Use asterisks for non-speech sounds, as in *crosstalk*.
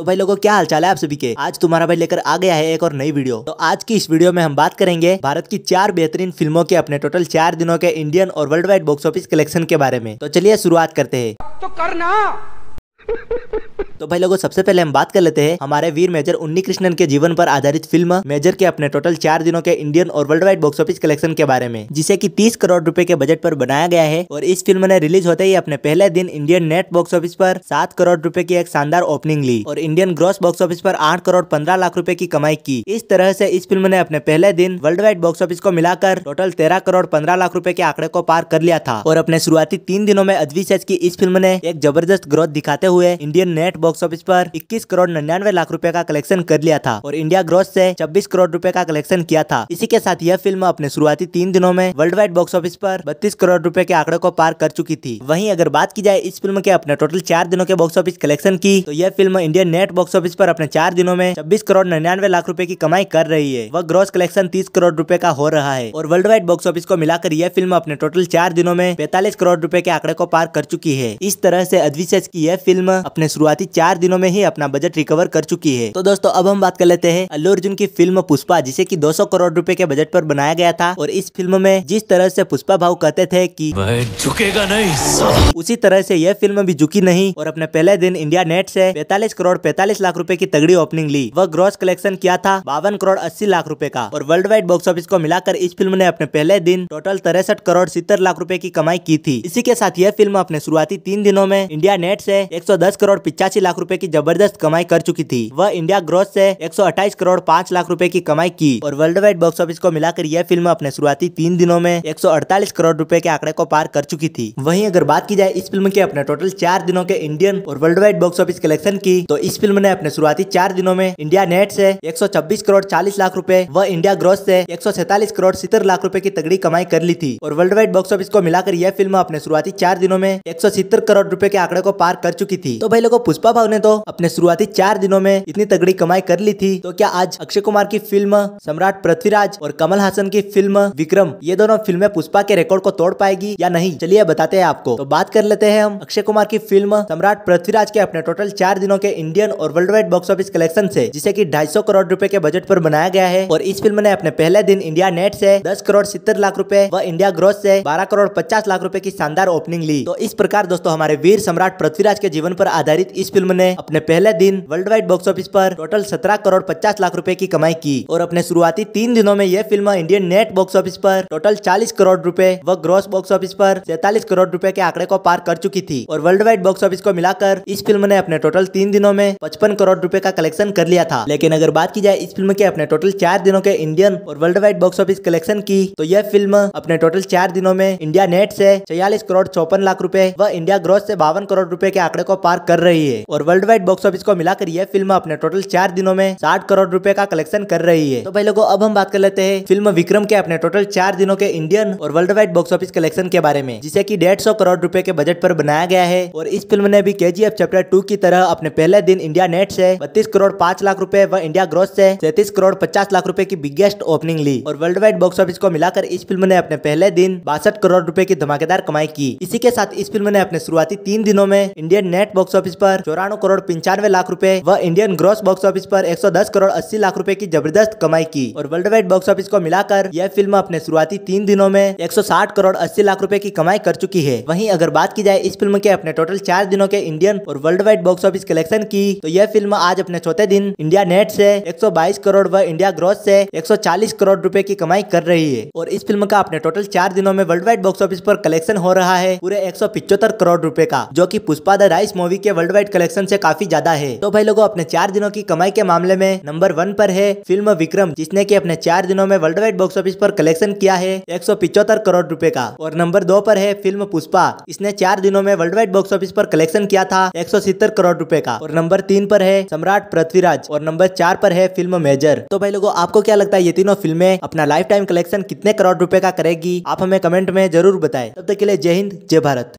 तो भाई लोगों क्या हालचाल है आप सभी के आज तुम्हारा भाई लेकर आ गया है एक और नई वीडियो तो आज की इस वीडियो में हम बात करेंगे भारत की चार बेहतरीन फिल्मों के अपने टोटल चार दिनों के इंडियन और world wide box office collection के बारे में तो चलिए शुरुआत करते हैं तो करना *laughs* तो भाई लोगों सबसे पहले हम बात कर लेते हैं हमारे वीर मेजर उन्नी कृष्णन के जीवन पर आधारित फिल्म मेजर के अपने टोटल चार दिनों के इंडियन और world wide box office collection के बारे में जिसे की तीस करोड़ रूपए के बजट आरोप बनाया गया है और इस फिल्म ने रिलीज होते ही अपने पहले दिन इंडियन नेट बॉक्स ऑफिस पर सात करोड़ रूपए की एक शानदार ओपनिंग ली और इंडियन ग्रॉस बॉक्स ऑफिस पर आठ करोड़ पंद्रह लाख रूपए की कमाई की इस तरह से इस फिल्म ने अपने पहले दिन वर्ल्ड वाइड बॉक्स ऑफिस को मिलाकर टोटल तेरह करोड़ पंद्रह लाख रूपए के आंकड़े को पार कर लिया था और अपने शुरुआती तीन दिनों में अजवी सेज की इस फिल्म ने एक जबरदस्त ग्रोथ दिखाते हुए Indian net box box office पर 21 करोड़ निन्यानवे लाख रुपए का कलेक्शन कर लिया था और इंडिया ग्रॉस से 26 करोड़ रुपए का कलेक्शन किया था इसी के साथ यह फिल्म अपने शुरुआती तीन दिनों में वर्ल्ड वाइड बॉक्स ऑफिस पर 32 करोड़ रुपए के आंकड़े को पार कर चुकी थी वही अगर बात की जाए इस फिल्म के अपने टोटल चार दिनों के बॉक्स ऑफिस कलेक्शन की तो यह film Indian net box office पर अपने चार दिनों में छब्बीस करोड़ निन्यानवे लाख रूपए की कमाई कर रही है वह ग्रॉस कलेक्शन तीस करोड़ रूपए का हो रहा है और वर्ल्ड वाइड बॉक्स ऑफिस को मिलाकर यह फिल्म अपने टोटल चार दिनों में पैतालीस करोड़ रूपए के आंकड़े को पार कर चुकी है इस तरह से अद्विशेष की यह फिल्म अपने शुरुआती चार दिनों में ही अपना बजट रिकवर कर चुकी है तो दोस्तों अब हम बात कर लेते हैं अल्लू अर्जुन की फिल्म पुष्पा जिसे की दो करोड़ रूपए के बजट आरोप बनाया गया था और इस फिल्म में जिस तरह ऐसी पुष्पा भाव कहते थे की झुकेगा नहीं उसी तरह ऐसी यह फिल्म भी झुकी नहीं और अपने पहले दिन इंडिया नेट ऐसी पैतालीस करोड़ पैतालीस लाख रूपए की तगड़ी ओपनिंग ली वह ग्रॉस कलेक्शन किया था बावन करोड़ अस्सी लाख रूपए का और वर्ल्ड वाइड बॉक्स ऑफिस को मिलाकर इस फिल्म ने अपने पहले दिन टोटल तिरसठ करोड़ सितर लाख रूपए की कमाई की थी इसी के साथ यह फिल्म अपने शुरुआती तीन दिनों में इंडिया नेट से 110 करोड़ पिचासी लाख लाख रुपए की जबरदस्त कमाई कर चुकी थी वह इंडिया ग्रोथ से 128 करोड़ पाँच लाख रुपए की कमाई की और वर्ल्ड वाइड बॉक्स ऑफिस को मिलाकर यह फिल्म अपने शुरुआती तीन दिनों में 148 करोड़ रुपए के आंकड़े को पार कर चुकी थी वहीं अगर बात की जाए इस फिल्म के अपने टोटल चार दिनों के इंडियन और world wide box office collection की तो इस फिल्म ने अपने शुरुआती चार दिनों में इंडिया नेट से एक करोड़ चालीस लाख रूपए व इंडिया ग्रोथ से एक करोड़ सितर लाख रूपए की तगड़ी कमाई कर ली थी और वर्ल्ड वाइड बॉक्स ऑफिस को मिलाकर यह फिल्म अपने शुरुआती चार दिनों में एक करोड़ रूपए के आंकड़े को पार कर चुकी थी तो भाई लोगों पुष्पा भाव ने तो अपने शुरुआती चार दिनों में इतनी तगड़ी कमाई कर ली थी तो क्या आज अक्षय कुमार की फिल्म सम्राट पृथ्वीराज और कमल हासन की फिल्म विक्रम ये दोनों फिल्में पुष्पा के रिकॉर्ड को तोड़ पाएगी या नहीं चलिए बताते हैं आपको तो बात कर लेते हैं हम अक्षय कुमार की फिल्म सम्राट पृथ्वीराज के अपने टोटल चार दिनों के इंडियन और world wide box office collection से जिसे की ढाई करोड़ रूपए के बजट पर बनाया गया है और इस फिल्म ने अपने पहले दिन इंडिया नेट से दस करोड़ सितर लाख रूपए व इंडिया ग्रोथ से बारह करोड़ पचास लाख रूपए की शानदार ओपनिंग ली तो इस प्रकार दोस्तों हमारे वीर सम्राट पृथ्वीराज के जीवन आरोप आधारित इस फिल्म ने अपने पहले दिन वर्ल्ड वाइड बॉक्स ऑफिस पर टोटल सत्रह करोड़ पचास लाख रूपए की कमाई की और अपने शुरुआती तीन दिनों में यह film Indian net box office पर टोटल चालीस करोड़ रूपए व ग्रॉस बॉक्स ऑफिस पर सैतालीस करोड़ रूपए के आंकड़े को पार कर चुकी थी और वर्ल्ड वाइड बॉक्स ऑफिस को मिलाकर इस फिल्म ने अपने टोटल तीन दिनों में पचपन करोड़ रूपए का कलेक्शन कर लिया था लेकिन अगर बात की जाए इस फिल्म के अपने टोटल चार दिनों के इंडियन और world wide box office collection की तो यह फिल्म अपने टोटल चार दिनों में इंडिया नेट से छियालीस करोड़ चौपन लाख रूपए व इंडिया ग्रोथ से बावन करोड़ रूपए के आंकड़े को पार कर रही है और वर्ल्ड वाइड बॉक्स ऑफिस को मिलाकर यह फिल्म अपने टोटल चार दिनों में साठ करोड़ रूपए का कलेक्शन कर रही है तो भाई लोगों अब हम बात कर लेते हैं फिल्म विक्रम के अपने टोटल चार दिनों के इंडियन और world wide box office collection के बारे में जिसे की डेढ़ करोड़ रूपए के बजट पर बनाया गया है और इस फिल्म ने भी के चैप्टर टू की तरह अपने पहले दिन इंडिया नेट से बत्तीस करोड़ पांच लाख रूपए व इंडिया ग्रोथ से सैतीस करोड़ पचास लाख रूपए की बिगेस्ट ओपनिंग ली और वर्ल्ड वाइड बॉक्स ऑफिस को मिलाकर इस फिल्म ने अपने पहले दिन बासठ करोड़ रूपए की धमाकेदार कमाई की इसी के साथ इस फिल्म ने अपने शुरुआती तीन दिनों में इंडियन नेट बॉक्स ऑफिस आरोप चौरानवे करोड़ पंचानवे लाख रूपए व इंडियन ग्रॉस बॉक्स ऑफिस पर 110 करोड़ 80 लाख रूपए की जबरदस्त कमाई की और वर्ल्ड वाइड बॉक्स ऑफिस को मिलाकर यह फिल्म अपने शुरुआती तीन दिनों में 160 करोड़ 80 लाख रूपए की कमाई कर चुकी है वही अगर बात की जाए इस फिल्म के अपने टोटल चार दिनों के इंडियन और world wide box office collection की तो यह फिल्म आज अपने चौथे दिन इंडिया नेट ऐसी एक करोड़ व इंडिया ग्रॉस ऐसी एक करोड़ रूपए की कमाई कर रही है और इस फिल्म का अपने टोटल चार दिनों में वर्ल्ड वाइड बॉक्स ऑफिस आरोप कलेक्शन हो रहा है पूरे एक करोड़ रूपए का जो की पुष्पा द राइस मूवी के वर्ल्ड वाइड कलेक्शन कलेक्शन से काफी ज्यादा है तो भाई लोगों अपने चार दिनों की कमाई के मामले में नंबर वन पर है फिल्म विक्रम जिसने की अपने चार दिनों में वर्ल्ड वाइड बॉक्स ऑफिस पर कलेक्शन किया है एक करोड़ रूपए का और नंबर दो पर है फिल्म पुष्पा इसने चार दिनों में वर्ल्ड वाइड बॉक्स ऑफिस पर कलेक्शन किया था एक करोड़ रूपए का और नंबर तीन पर है सम्राट पृथ्वीराज और नंबर चार पर है फिल्म मेजर तो भाई लोगों आपको क्या लगता है ये तीनों फिल्में अपना लाइफ टाइम कलेक्शन कितने करोड़ रूपए का करेगी आप हमें कमेंट में जरूर बताएं तब तक के लिए जय हिंद जय भारत